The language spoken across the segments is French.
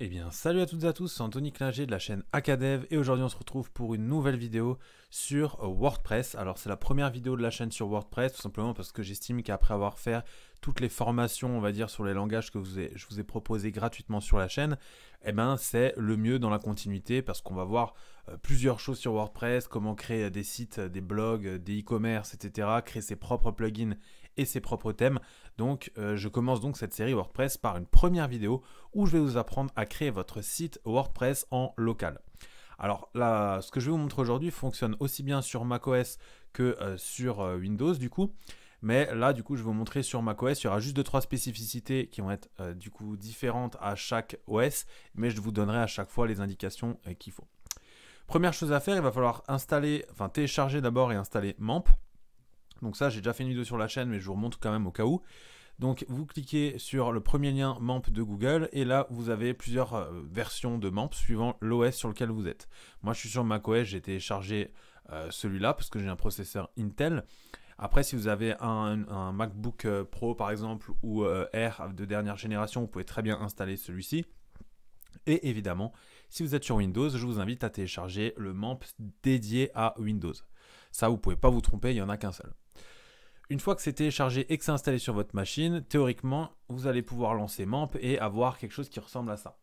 Eh bien, salut à toutes et à tous, c'est Anthony Clinger de la chaîne Acadev et aujourd'hui on se retrouve pour une nouvelle vidéo sur euh, WordPress. Alors c'est la première vidéo de la chaîne sur WordPress, tout simplement parce que j'estime qu'après avoir fait toutes les formations, on va dire, sur les langages que je vous ai proposés gratuitement sur la chaîne, eh bien, c'est le mieux dans la continuité parce qu'on va voir euh, plusieurs choses sur WordPress, comment créer des sites, euh, des blogs, des e-commerce, etc., créer ses propres plugins et ses propres thèmes. Donc euh, je commence donc cette série WordPress par une première vidéo où je vais vous apprendre à créer votre site WordPress en local. Alors là, ce que je vais vous montrer aujourd'hui fonctionne aussi bien sur macOS que euh, sur euh, Windows du coup. Mais là, du coup, je vais vous montrer sur macOS. Il y aura juste deux trois spécificités qui vont être du coup différentes à chaque OS, mais je vous donnerai à chaque fois les indications qu'il faut. Première chose à faire, il va falloir installer, enfin télécharger d'abord et installer MAMP. Donc ça, j'ai déjà fait une vidéo sur la chaîne, mais je vous remonte quand même au cas où. Donc vous cliquez sur le premier lien MAMP de Google et là vous avez plusieurs euh, versions de MAMP suivant l'OS sur lequel vous êtes. Moi je suis sur macOS, j'ai téléchargé euh, celui-là parce que j'ai un processeur Intel. Après si vous avez un, MacBook euh, Pro par exemple ou Air de dernière génération, vous pouvez très bien installer celui-ci. Et évidemment, si vous êtes sur Windows, je vous invite à télécharger le MAMP dédié à Windows. Ça, vous ne pouvez pas vous tromper, il n'y en a qu'un seul. Une fois que c'est téléchargé et que c'est installé sur votre machine, théoriquement, vous allez pouvoir lancer MAMP et avoir quelque chose qui ressemble à ça.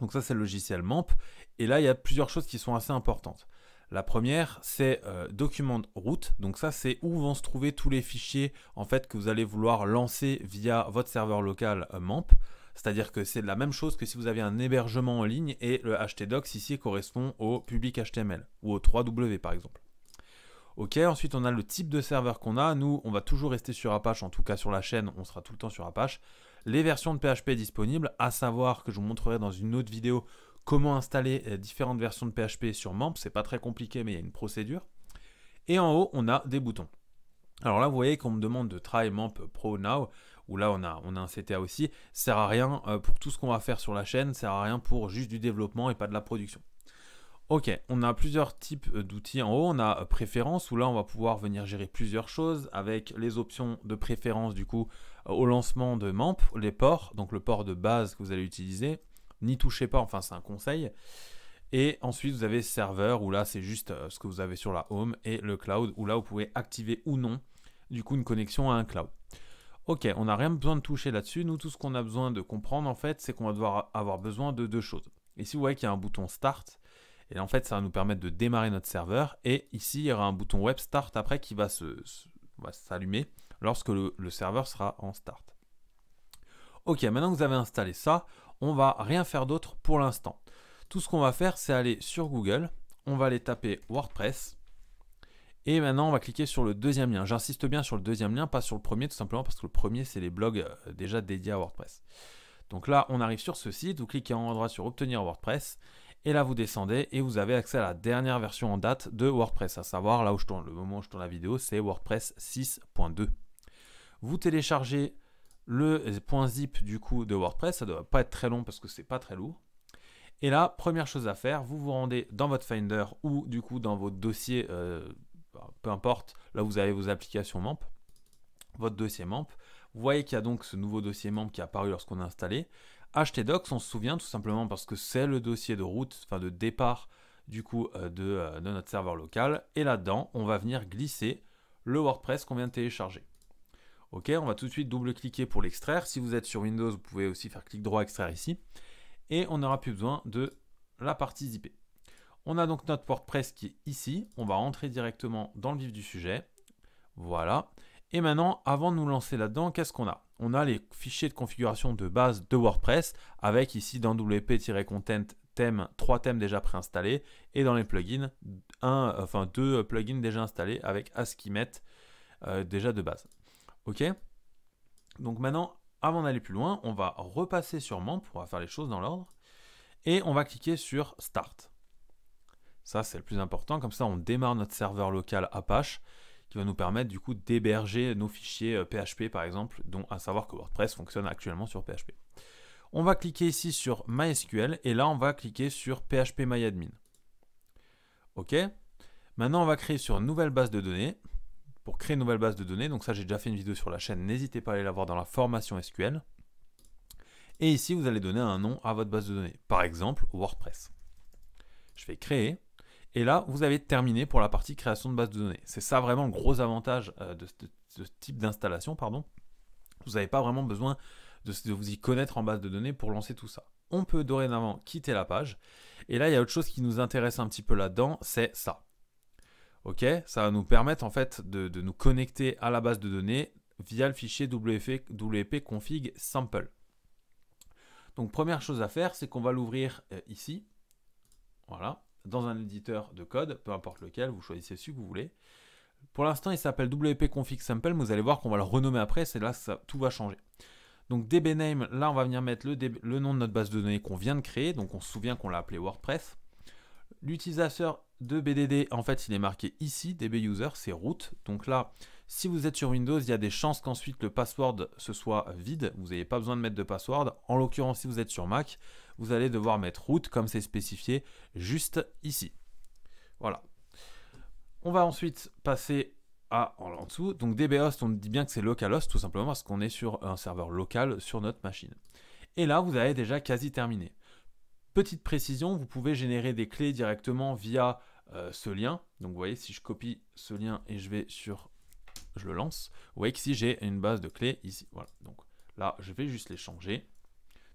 Donc ça, c'est le logiciel MAMP. Et là, il y a plusieurs choses qui sont assez importantes. La première, c'est euh, document route. Donc ça, c'est où vont se trouver tous les fichiers en fait que vous allez vouloir lancer via votre serveur local euh, MAMP. C'est-à-dire que c'est la même chose que si vous avez un hébergement en ligne et le htdocs ici correspond au public HTML ou au 3W par exemple. Ok, ensuite on a le type de serveur qu'on a. Nous, on va toujours rester sur Apache, en tout cas sur la chaîne, on sera tout le temps sur Apache. Les versions de PHP disponibles, à savoir que je vous montrerai dans une autre vidéo comment installer euh, différentes versions de PHP sur MAMP. C'est pas très compliqué, mais il y a une procédure. Et en haut, on a des boutons. Alors là, vous voyez qu'on me demande de try MAMP Pro Now, où là, on a, on a un CTA aussi. Ça sert à rien euh, pour tout ce qu'on va faire sur la chaîne, ça sert à rien pour juste du développement et pas de la production. Ok, on a plusieurs types euh, d'outils en haut. On a euh, préférences où là on va pouvoir venir gérer plusieurs choses avec les options de préférence du coup euh, au lancement de MAMP, les ports, donc le port de base que vous allez utiliser. N'y touchez pas, enfin c'est un conseil. Et ensuite vous avez serveur où là c'est juste ce que vous avez sur la home et le cloud où là vous pouvez activer ou non du coup une connexion à un cloud. Ok, on n'a rien besoin de toucher là-dessus. Nous tout ce qu'on a besoin de comprendre en fait c'est qu'on va devoir avoir besoin de deux choses. Ici, vous voyez qu'il y a un bouton start, et en fait, ça va nous permettre de démarrer notre serveur. Et ici, il y aura un bouton Web Start après qui va s'allumer lorsque le, serveur sera en Start. Ok, maintenant que vous avez installé ça, on va rien faire d'autre pour l'instant. Tout ce qu'on va faire, c'est aller sur Google. On va aller taper WordPress. Et maintenant, on va cliquer sur le deuxième lien. J'insiste bien sur le deuxième lien, pas sur le premier, tout simplement parce que le premier, c'est les blogs euh, déjà dédiés à WordPress. Donc là, on arrive sur ce site, vous cliquez en haut sur Obtenir WordPress. Et là, vous descendez et vous avez accès à la dernière version en date de WordPress, à savoir là où je tourne, le moment où je tourne la vidéo, c'est WordPress 6.2. Vous téléchargez le point zip du coup de WordPress, ça ne doit pas être très long parce que c'est pas très lourd. Et là, première chose à faire, vous vous rendez dans votre Finder ou du coup dans votre dossier, euh, bah, peu importe, là vous avez vos applications MAMP, votre dossier MAMP. Vous voyez qu'il y a donc ce nouveau dossier MAMP qui est apparu lorsqu'on a installé. HTDocs, on se souvient tout simplement parce que c'est le dossier de route, enfin de départ du coup euh, de, euh, de notre serveur local. Et là-dedans, on va venir glisser le WordPress qu'on vient de télécharger. Ok, on va tout de suite double-cliquer pour l'extraire. Si vous êtes sur Windows, vous pouvez aussi faire clic droit extraire ici. Et on n'aura plus besoin de la partie Zip ». On a donc notre WordPress qui est ici. On va rentrer directement dans le vif du sujet. Voilà. Et maintenant, avant de nous lancer là-dedans, qu'est-ce qu'on a On a les fichiers de configuration de base de WordPress avec ici dans wp-content thème, trois thèmes déjà préinstallés et dans les plugins, enfin deux plugins déjà installés avec AskiMet euh, déjà de base. Ok Donc maintenant, avant d'aller plus loin, on va repasser sur MAMP, on faire les choses dans l'ordre et on va cliquer sur Start. Ça, c'est le plus important. Comme ça, on démarre notre serveur local Apache qui va nous permettre du coup d'héberger nos fichiers PHP euh, par exemple, dont à savoir que WordPress fonctionne actuellement sur PHP. On va cliquer ici sur MySQL et là on va cliquer sur PHP MyAdmin. OK Maintenant on va créer sur nouvelle base de données. Pour créer une nouvelle base de données, donc ça j'ai déjà fait une vidéo sur la chaîne, n'hésitez pas à aller la voir dans la formation SQL. Et ici vous allez donner un nom à votre base de données, par exemple WordPress. Je vais créer. Et là, vous avez terminé pour la partie création de base de données. C'est ça vraiment le gros avantage euh, de ce type d'installation, pardon. Vous n'avez pas vraiment besoin de, vous y connaître en base de données pour lancer tout ça. On peut dorénavant quitter la page. Et là, il y a autre chose qui nous intéresse un petit peu là-dedans, c'est ça. Ok, ça va nous permettre en fait de, nous connecter à la base de données via le fichier wp config sample. Donc première chose à faire, c'est qu'on va l'ouvrir euh, ici. Voilà dans un éditeur de code, peu importe lequel, vous choisissez celui que vous voulez. Pour l'instant, il s'appelle wp-config-sample, mais vous allez voir qu'on va le renommer après, c'est là ça, tout va changer. Donc dbname, là on va venir mettre le, le nom de notre base de données qu'on vient de créer, donc on se souvient qu'on l'a appelé WordPress. L'utilisateur de BDD, en fait, il est marqué ici, dbuser, c'est root. Donc là, si vous êtes sur Windows, il y a des chances qu'ensuite le password se soit vide. Vous n'avez pas besoin de mettre de password. En l'occurrence, si vous êtes sur Mac, vous allez devoir mettre root comme c'est spécifié juste ici. Voilà. On va ensuite passer à en dessous. Donc DBhost, on dit bien que c'est localhost tout simplement parce qu'on est sur un serveur local sur notre machine. Et là, vous avez déjà quasi terminé. Petite précision, vous pouvez générer des clés directement via euh, ce lien. Donc vous voyez, si je copie ce lien et je vais sur je le lance, vous voyez que si j'ai une base de clés ici, voilà. Donc là, je vais juste les changer.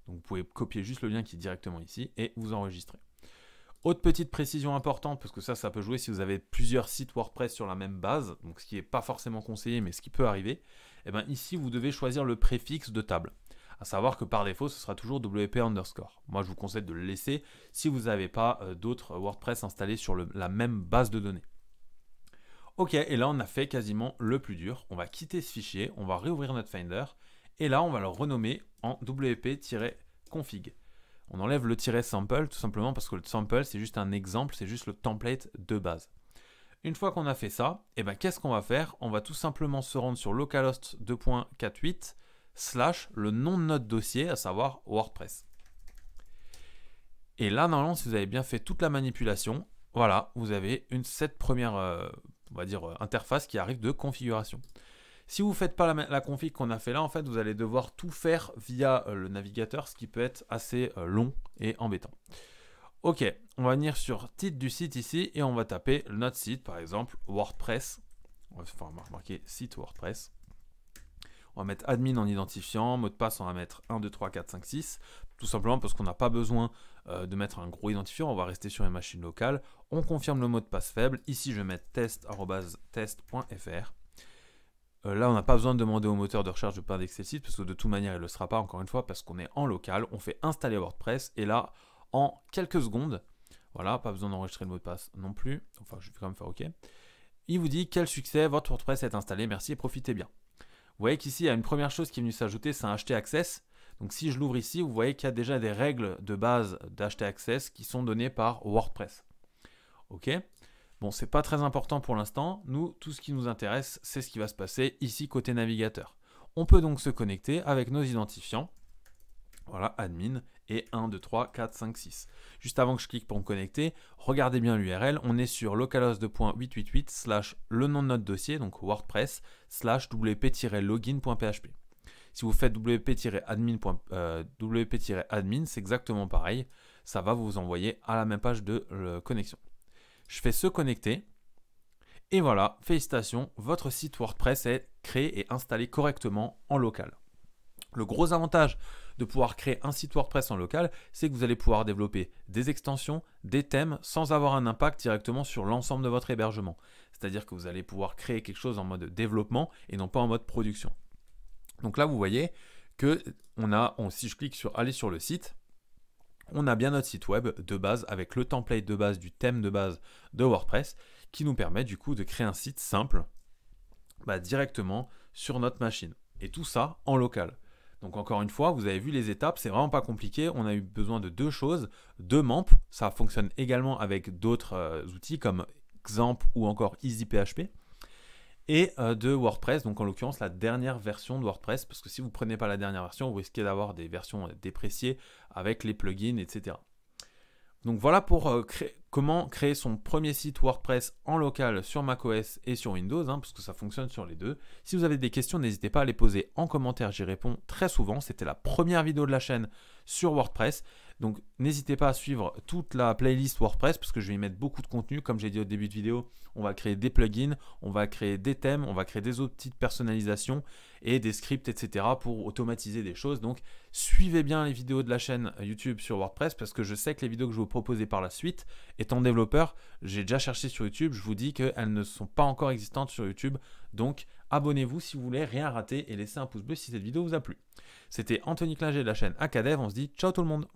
Donc vous pouvez copier juste le lien qui est directement ici et vous enregistrer. Autre petite précision importante, parce que ça, ça peut jouer si vous avez plusieurs sites WordPress sur la même base, donc ce qui n'est pas forcément conseillé, mais ce qui peut arriver, et eh bien ici, vous devez choisir le préfixe de table. À savoir que par défaut, ce sera toujours WP underscore. Moi, je vous conseille de le laisser si vous n'avez pas euh, d'autres WordPress installés sur la même base de données. Ok, et là on a fait quasiment le plus dur. On va quitter ce fichier, on va réouvrir notre Finder, et là on va le renommer en wp-config. On enlève le tiret sample tout simplement parce que le sample c'est juste un exemple, c'est juste le template de base. Une fois qu'on a fait ça, et eh ben qu'est-ce qu'on va faire On va tout simplement se rendre sur localhost 2.48 slash le nom de notre dossier, à savoir WordPress. Et là, normalement, si vous avez bien fait toute la manipulation, voilà, vous avez une, cette première euh, on va dire, euh, interface qui arrive de configuration. Si vous ne faites pas la, la config qu'on a fait là, en fait, vous allez devoir tout faire via euh, le navigateur, ce qui peut être assez euh, long et embêtant. Ok, on va venir sur titre du site ici et on va taper notre site, par exemple WordPress. on va marquer site WordPress. On va mettre admin en identifiant, mot de passe, on va mettre 1, 2, 3, 4, 5, 6. Tout simplement parce qu'on n'a pas besoin de mettre un gros identifiant, on va rester sur une machine locale. On confirme le mot de passe faible. Ici, je vais mettre test.test.fr. Euh, là, on n'a pas besoin de demander au moteur de recherche de pas indexer site, parce que de toute manière, il ne le sera pas, encore une fois, parce qu'on est en local. On fait installer WordPress, et là, en quelques secondes, voilà, pas besoin d'enregistrer le mot de passe non plus. Enfin, je vais quand même faire OK. Il vous dit quel succès, votre WordPress est installé, merci et profitez bien. Vous voyez qu'ici, il y a une première chose qui est venue s'ajouter, c'est un HT Access. Donc si je l'ouvre ici, vous voyez qu'il y a déjà des règles de base d'HT Access qui sont données par WordPress. Ok Bon, c'est pas très important pour l'instant. Nous, tout ce qui nous intéresse, c'est ce qui va se passer ici côté navigateur. On peut donc se connecter avec nos identifiants. Voilà, admin et 1, 2, 3, 4, 5, 6. Juste avant que je clique pour me connecter, regardez bien l'URL. On est sur localhost.888 slash le nom de notre dossier, donc WordPress, slash wp-login.php. Si vous faites wp-admin, euh, wp-admin c'est exactement pareil. Ça va vous envoyer à la même page de euh, connexion je fais se connecter. Et voilà, félicitations, votre site WordPress est créé et installé correctement en local. Le gros avantage de pouvoir créer un site WordPress en local, c'est que vous allez pouvoir développer des extensions, des thèmes, sans avoir un impact directement sur l'ensemble de votre hébergement. C'est-à-dire que vous allez pouvoir créer quelque chose en mode développement et non pas en mode production. Donc là, vous voyez que on a, si je clique sur aller sur le site, on a bien notre site web de base avec le template de base du thème de base de WordPress qui nous permet du coup de créer un site simple bah, directement sur notre machine. Et tout ça en local. Donc encore une fois, vous avez vu les étapes, c'est vraiment pas compliqué. On a eu besoin de deux choses, de MAMP. Ça fonctionne également avec d'autres euh, outils comme Xamp ou encore EasyPHP et euh, de WordPress, donc en l'occurrence la dernière version de WordPress, parce que si vous ne prenez pas la dernière version, vous risquez d'avoir des versions euh, dépréciées avec les plugins, etc. Donc voilà pour euh, comment créer son premier site WordPress en local sur macOS et sur Windows, hein, puisque parce que ça fonctionne sur les deux. Si vous avez des questions, n'hésitez pas à les poser en commentaire, j'y réponds très souvent. C'était la première vidéo de la chaîne sur WordPress. Donc n'hésitez pas à suivre toute la playlist WordPress parce que je vais y mettre beaucoup de contenu. Comme j'ai dit au début de vidéo, on va créer des plugins, on va créer des thèmes, on va créer des autres petites personnalisations et des scripts, etc. pour automatiser des choses. Donc suivez bien les vidéos de la chaîne YouTube sur WordPress parce que je sais que les vidéos que je vais vous proposer par la suite, étant développeur, j'ai déjà cherché sur YouTube, je vous dis qu'elles ne sont pas encore existantes sur YouTube. Donc abonnez-vous si vous voulez rien rater et laissez un pouce bleu si cette vidéo vous a plu. C'était Anthony Clinger de la chaîne Acadev, on se dit ciao tout le monde